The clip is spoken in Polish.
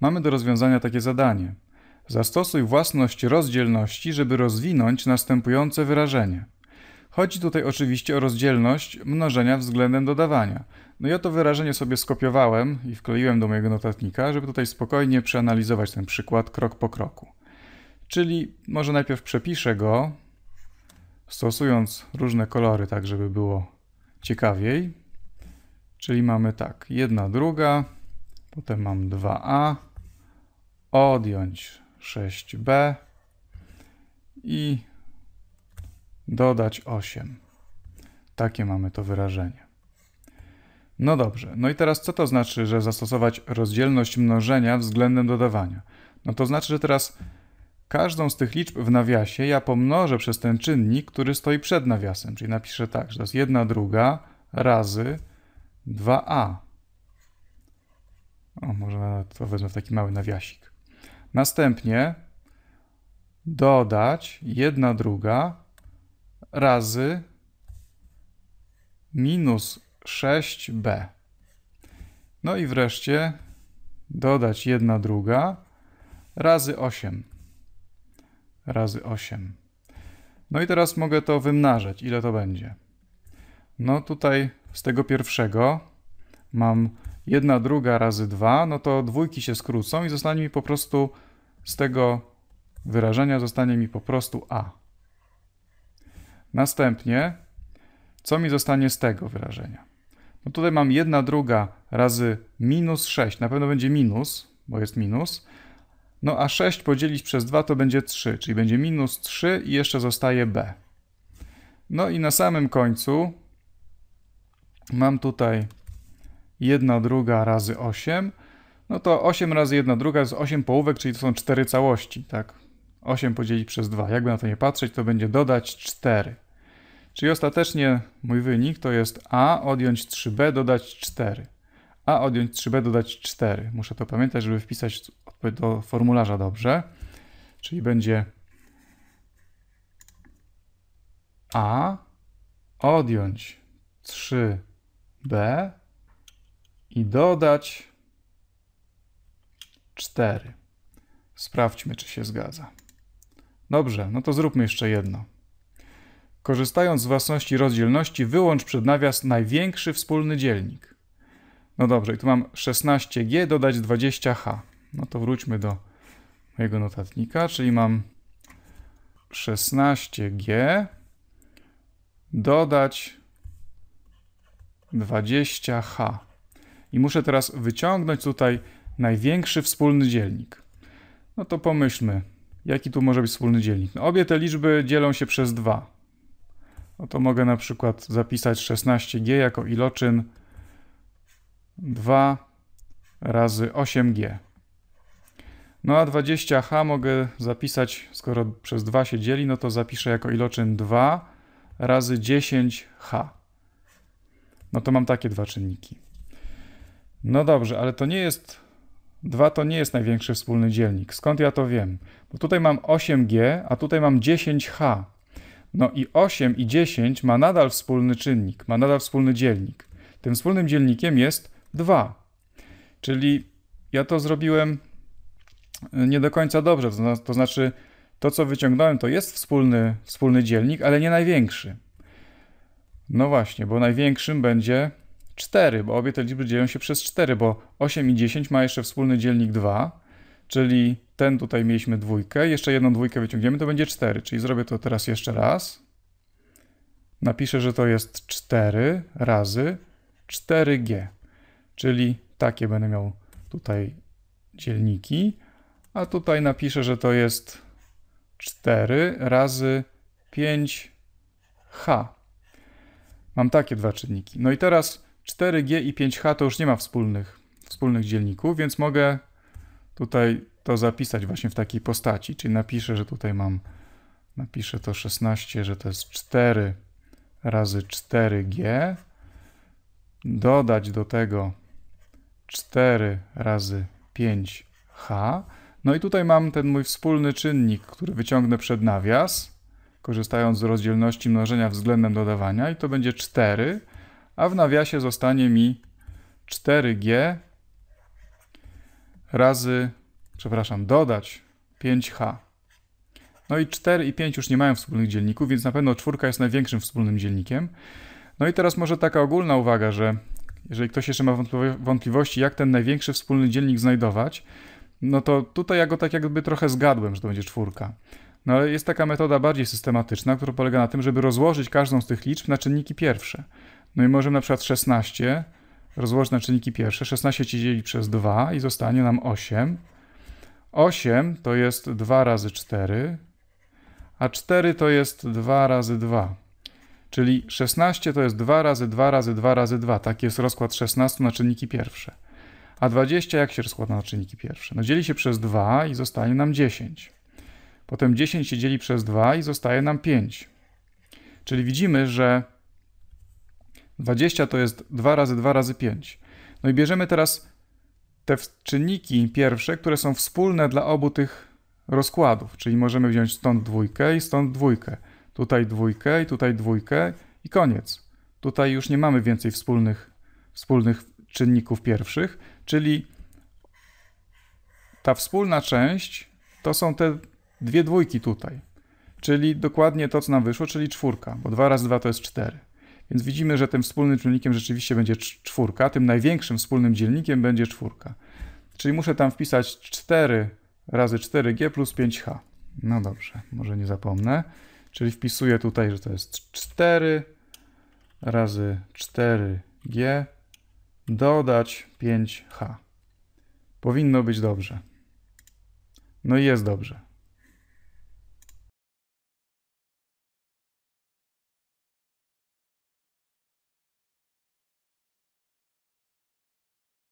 Mamy do rozwiązania takie zadanie. Zastosuj własność rozdzielności, żeby rozwinąć następujące wyrażenie. Chodzi tutaj oczywiście o rozdzielność mnożenia względem dodawania. No ja to wyrażenie sobie skopiowałem i wkleiłem do mojego notatnika, żeby tutaj spokojnie przeanalizować ten przykład krok po kroku. Czyli może najpierw przepiszę go, stosując różne kolory, tak żeby było ciekawiej. Czyli mamy tak, jedna, druga, potem mam 2a, odjąć 6b i dodać 8. Takie mamy to wyrażenie. No dobrze, no i teraz co to znaczy, że zastosować rozdzielność mnożenia względem dodawania? No to znaczy, że teraz każdą z tych liczb w nawiasie ja pomnożę przez ten czynnik, który stoi przed nawiasem, czyli napiszę tak, że to jest 1 druga razy 2a. O, może to wezmę w taki mały nawiasik. Następnie dodać jedna druga razy minus 6b. No i wreszcie dodać jedna druga razy 8. Razy 8. No i teraz mogę to wymnażać. Ile to będzie? No tutaj z tego pierwszego mam jedna druga razy 2, no to dwójki się skrócą i zostanie mi po prostu z tego wyrażenia zostanie mi po prostu a. Następnie, co mi zostanie z tego wyrażenia? No tutaj mam 1 druga razy minus 6, na pewno będzie minus, bo jest minus. No a 6 podzielić przez 2 to będzie 3, czyli będzie minus 3 i jeszcze zostaje b. No i na samym końcu mam tutaj 1 druga razy 8, no to 8 razy 1 druga jest 8 połówek, czyli to są 4 całości, tak? 8 podzielić przez 2. Jakby na to nie patrzeć, to będzie dodać 4. Czyli ostatecznie mój wynik to jest a odjąć 3b dodać 4. a odjąć 3b dodać 4. Muszę to pamiętać, żeby wpisać do formularza dobrze. Czyli będzie a odjąć 3b i dodać 4. Sprawdźmy, czy się zgadza. Dobrze, no to zróbmy jeszcze jedno. Korzystając z własności rozdzielności, wyłącz przed nawias największy wspólny dzielnik. No dobrze, i tu mam 16g dodać 20h. No to wróćmy do mojego notatnika, czyli mam 16g dodać 20h i muszę teraz wyciągnąć tutaj największy wspólny dzielnik. No to pomyślmy, jaki tu może być wspólny dzielnik. No obie te liczby dzielą się przez 2. No to mogę na przykład zapisać 16g jako iloczyn 2 razy 8g. No a 20h mogę zapisać, skoro przez 2 się dzieli, no to zapiszę jako iloczyn 2 razy 10h. No to mam takie dwa czynniki. No dobrze, ale to nie jest. 2 to nie jest największy wspólny dzielnik. Skąd ja to wiem? Bo tutaj mam 8G, a tutaj mam 10H. No i 8 i 10 ma nadal wspólny czynnik, ma nadal wspólny dzielnik. Tym wspólnym dzielnikiem jest 2. Czyli ja to zrobiłem e, nie do końca dobrze. To znaczy, to co wyciągnąłem, to jest wspólny, wspólny dzielnik, ale nie największy. No właśnie, bo największym będzie 4, bo obie te liczby dzielą się przez 4, bo 8 i 10 ma jeszcze wspólny dzielnik 2, czyli ten tutaj mieliśmy dwójkę, jeszcze jedną dwójkę wyciągniemy, to będzie 4, czyli zrobię to teraz jeszcze raz. Napiszę, że to jest 4 razy 4g, czyli takie będę miał tutaj dzielniki, a tutaj napiszę, że to jest 4 razy 5h. Mam takie dwa czynniki. No i teraz 4G i 5H to już nie ma wspólnych, wspólnych dzielników, więc mogę tutaj to zapisać właśnie w takiej postaci. Czyli napiszę, że tutaj mam, napiszę to 16, że to jest 4 razy 4G. Dodać do tego 4 razy 5H. No i tutaj mam ten mój wspólny czynnik, który wyciągnę przed nawias, korzystając z rozdzielności mnożenia względem dodawania i to będzie 4 a w nawiasie zostanie mi 4G razy, przepraszam, dodać 5H. No i 4 i 5 już nie mają wspólnych dzielników, więc na pewno czwórka jest największym wspólnym dzielnikiem. No i teraz może taka ogólna uwaga, że jeżeli ktoś jeszcze ma wątpliwości, jak ten największy wspólny dzielnik znajdować, no to tutaj ja go tak jakby trochę zgadłem, że to będzie czwórka. No ale jest taka metoda bardziej systematyczna, która polega na tym, żeby rozłożyć każdą z tych liczb na czynniki pierwsze. No i możemy na przykład 16 rozłożyć na czynniki pierwsze. 16 ci dzieli przez 2 i zostanie nam 8. 8 to jest 2 razy 4, a 4 to jest 2 razy 2. Czyli 16 to jest 2 razy 2 razy 2 razy 2. Taki jest rozkład 16 na czynniki pierwsze. A 20 jak się rozkłada na czynniki pierwsze? No dzieli się przez 2 i zostanie nam 10. Potem 10 się dzieli przez 2 i zostaje nam 5. Czyli widzimy, że 20 to jest 2 razy 2 razy 5. No i bierzemy teraz te czynniki pierwsze, które są wspólne dla obu tych rozkładów, czyli możemy wziąć stąd dwójkę i stąd dwójkę, tutaj dwójkę i tutaj dwójkę i koniec. Tutaj już nie mamy więcej wspólnych, wspólnych czynników pierwszych, czyli ta wspólna część to są te dwie dwójki tutaj, czyli dokładnie to, co nam wyszło, czyli czwórka, bo 2 razy 2 to jest 4. Więc widzimy, że tym wspólnym czynnikiem rzeczywiście będzie czwórka, tym największym wspólnym dzielnikiem będzie czwórka. Czyli muszę tam wpisać 4 razy 4g plus 5h. No dobrze, może nie zapomnę. Czyli wpisuję tutaj, że to jest 4 razy 4g dodać 5h. Powinno być dobrze. No i jest dobrze.